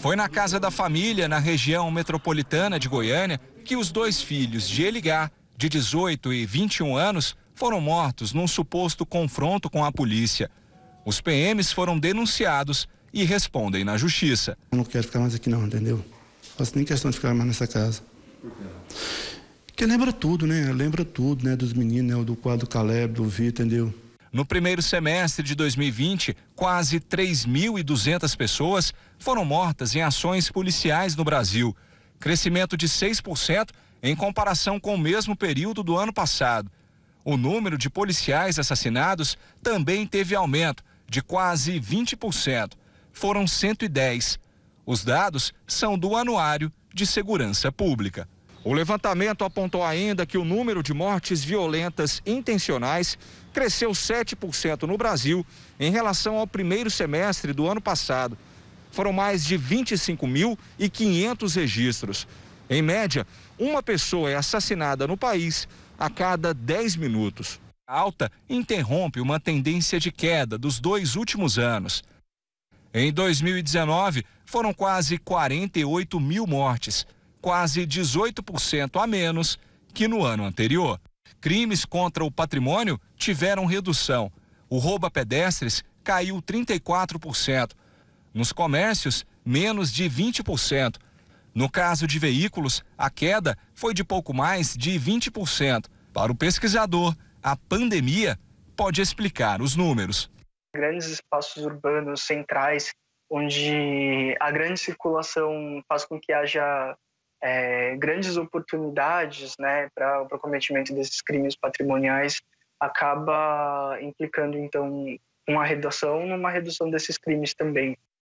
Foi na casa da família, na região metropolitana de Goiânia, que os dois filhos de Eligar, de 18 e 21 anos, foram mortos num suposto confronto com a polícia. Os PMs foram denunciados e respondem na justiça. Eu não quero ficar mais aqui não, entendeu? Faço nem questão de ficar mais nessa casa. Porque lembra tudo, né? Lembra tudo, né? Dos meninos, né? do quadro Caleb, do Vitor, entendeu? No primeiro semestre de 2020, quase 3.200 pessoas foram mortas em ações policiais no Brasil, crescimento de 6% em comparação com o mesmo período do ano passado. O número de policiais assassinados também teve aumento, de quase 20%. Foram 110. Os dados são do Anuário de Segurança Pública. O levantamento apontou ainda que o número de mortes violentas intencionais cresceu 7% no Brasil em relação ao primeiro semestre do ano passado. Foram mais de 25.500 registros. Em média, uma pessoa é assassinada no país a cada 10 minutos. A alta interrompe uma tendência de queda dos dois últimos anos. Em 2019, foram quase 48 mil mortes quase 18% a menos que no ano anterior. Crimes contra o patrimônio tiveram redução. O roubo a pedestres caiu 34%. Nos comércios, menos de 20%. No caso de veículos, a queda foi de pouco mais de 20%. Para o pesquisador, a pandemia pode explicar os números. Grandes espaços urbanos centrais, onde a grande circulação faz com que haja é, grandes oportunidades né, para o cometimento desses crimes patrimoniais acaba implicando, então, uma redução numa redução desses crimes também.